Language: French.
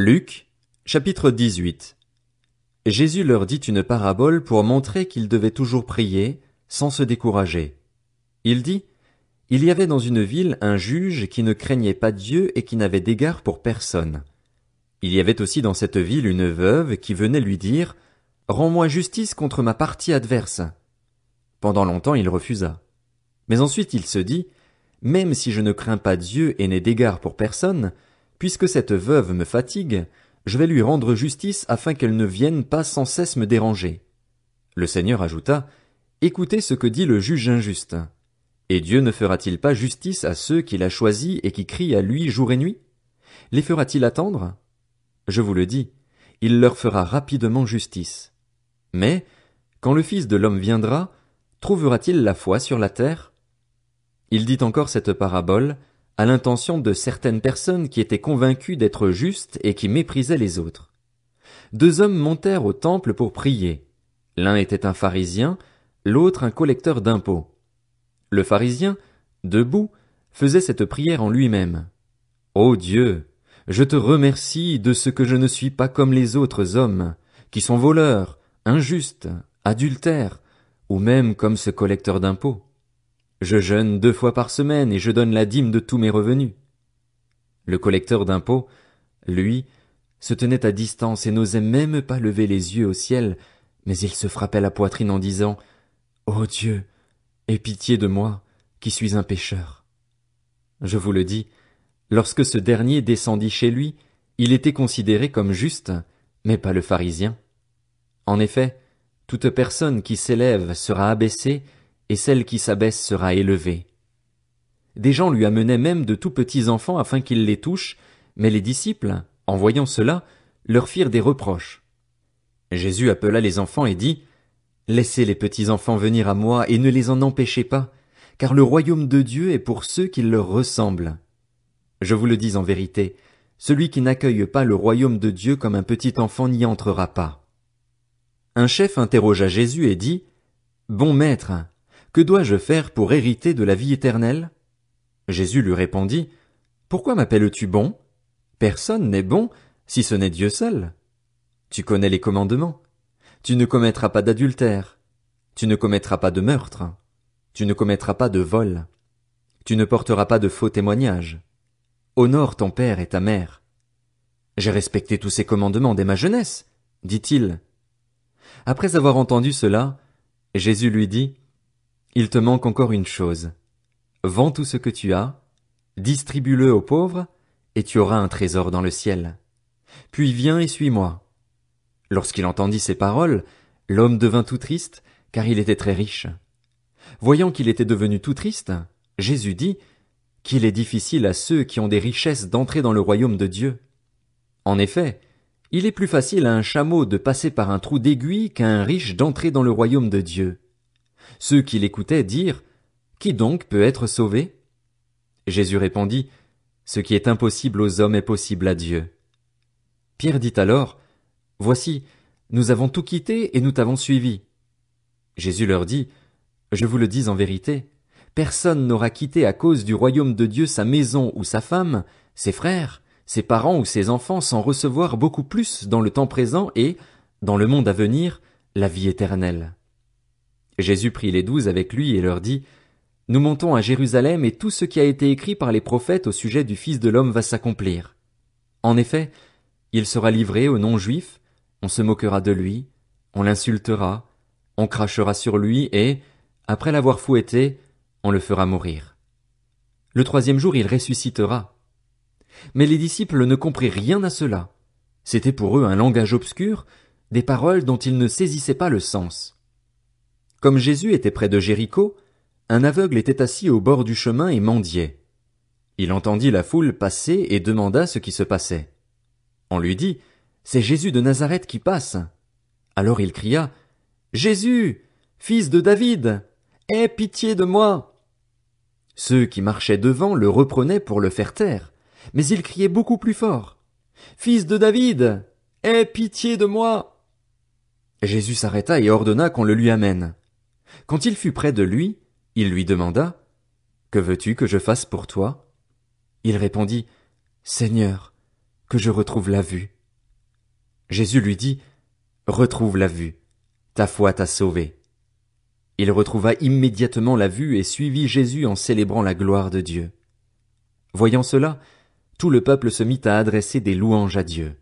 Luc, chapitre 18. Jésus leur dit une parabole pour montrer qu'ils devaient toujours prier, sans se décourager. Il dit, Il y avait dans une ville un juge qui ne craignait pas Dieu et qui n'avait d'égard pour personne. Il y avait aussi dans cette ville une veuve qui venait lui dire, Rends-moi justice contre ma partie adverse. Pendant longtemps il refusa. Mais ensuite il se dit, Même si je ne crains pas Dieu et n'ai d'égard pour personne, Puisque cette veuve me fatigue, je vais lui rendre justice afin qu'elle ne vienne pas sans cesse me déranger. Le Seigneur ajouta, Écoutez ce que dit le juge injuste. Et Dieu ne fera-t-il pas justice à ceux qu'il a choisis et qui crient à lui jour et nuit? Les fera-t-il attendre? Je vous le dis, il leur fera rapidement justice. Mais, quand le Fils de l'homme viendra, trouvera-t-il la foi sur la terre? Il dit encore cette parabole, à l'intention de certaines personnes qui étaient convaincues d'être justes et qui méprisaient les autres. Deux hommes montèrent au temple pour prier. L'un était un pharisien, l'autre un collecteur d'impôts. Le pharisien, debout, faisait cette prière en lui-même. Ô Dieu, je te remercie de ce que je ne suis pas comme les autres hommes, qui sont voleurs, injustes, adultères, ou même comme ce collecteur d'impôts. Je jeûne deux fois par semaine et je donne la dîme de tous mes revenus. Le collecteur d'impôts, lui, se tenait à distance et n'osait même pas lever les yeux au ciel, mais il se frappait la poitrine en disant Ô oh Dieu, aie pitié de moi, qui suis un pécheur. Je vous le dis, lorsque ce dernier descendit chez lui, il était considéré comme juste, mais pas le pharisien. En effet, toute personne qui s'élève sera abaissée, et celle qui s'abaisse sera élevée. Des gens lui amenaient même de tout petits enfants afin qu'il les touche, mais les disciples, en voyant cela, leur firent des reproches. Jésus appela les enfants et dit, Laissez les petits enfants venir à moi et ne les en empêchez pas, car le royaume de Dieu est pour ceux qui leur ressemblent. Je vous le dis en vérité, celui qui n'accueille pas le royaume de Dieu comme un petit enfant n'y entrera pas. Un chef interrogea Jésus et dit, Bon maître, que dois-je faire pour hériter de la vie éternelle? Jésus lui répondit, Pourquoi m'appelles-tu bon? Personne n'est bon, si ce n'est Dieu seul. Tu connais les commandements. Tu ne commettras pas d'adultère. Tu ne commettras pas de meurtre. Tu ne commettras pas de vol. Tu ne porteras pas de faux témoignages. Honore ton père et ta mère. J'ai respecté tous ces commandements dès ma jeunesse, dit-il. Après avoir entendu cela, Jésus lui dit, il te manque encore une chose. Vends tout ce que tu as, distribue-le aux pauvres, et tu auras un trésor dans le ciel. Puis viens et suis-moi. Lorsqu'il entendit ces paroles, l'homme devint tout triste, car il était très riche. Voyant qu'il était devenu tout triste, Jésus dit qu'il est difficile à ceux qui ont des richesses d'entrer dans le royaume de Dieu. En effet, il est plus facile à un chameau de passer par un trou d'aiguille qu'à un riche d'entrer dans le royaume de Dieu. Ceux qui l'écoutaient dirent, Qui donc peut être sauvé? Jésus répondit, Ce qui est impossible aux hommes est possible à Dieu. Pierre dit alors, Voici, nous avons tout quitté et nous t'avons suivi. Jésus leur dit, Je vous le dis en vérité, personne n'aura quitté à cause du royaume de Dieu sa maison ou sa femme, ses frères, ses parents ou ses enfants sans recevoir beaucoup plus dans le temps présent et, dans le monde à venir, la vie éternelle. Jésus prit les douze avec lui et leur dit, Nous montons à Jérusalem et tout ce qui a été écrit par les prophètes au sujet du Fils de l'homme va s'accomplir. En effet, il sera livré aux non-juifs, on se moquera de lui, on l'insultera, on crachera sur lui et, après l'avoir fouetté, on le fera mourir. Le troisième jour il ressuscitera. Mais les disciples ne comprirent rien à cela. C'était pour eux un langage obscur, des paroles dont ils ne saisissaient pas le sens. Comme Jésus était près de Jéricho, un aveugle était assis au bord du chemin et mendiait. Il entendit la foule passer et demanda ce qui se passait. On lui dit, C'est Jésus de Nazareth qui passe. Alors il cria, Jésus, fils de David, aie pitié de moi. Ceux qui marchaient devant le reprenaient pour le faire taire, mais il criait beaucoup plus fort. Fils de David, aie pitié de moi. Jésus s'arrêta et ordonna qu'on le lui amène. Quand il fut près de lui, il lui demanda Que veux-tu que je fasse pour toi Il répondit Seigneur, que je retrouve la vue. Jésus lui dit Retrouve la vue, ta foi t'a sauvé. Il retrouva immédiatement la vue et suivit Jésus en célébrant la gloire de Dieu. Voyant cela, tout le peuple se mit à adresser des louanges à Dieu.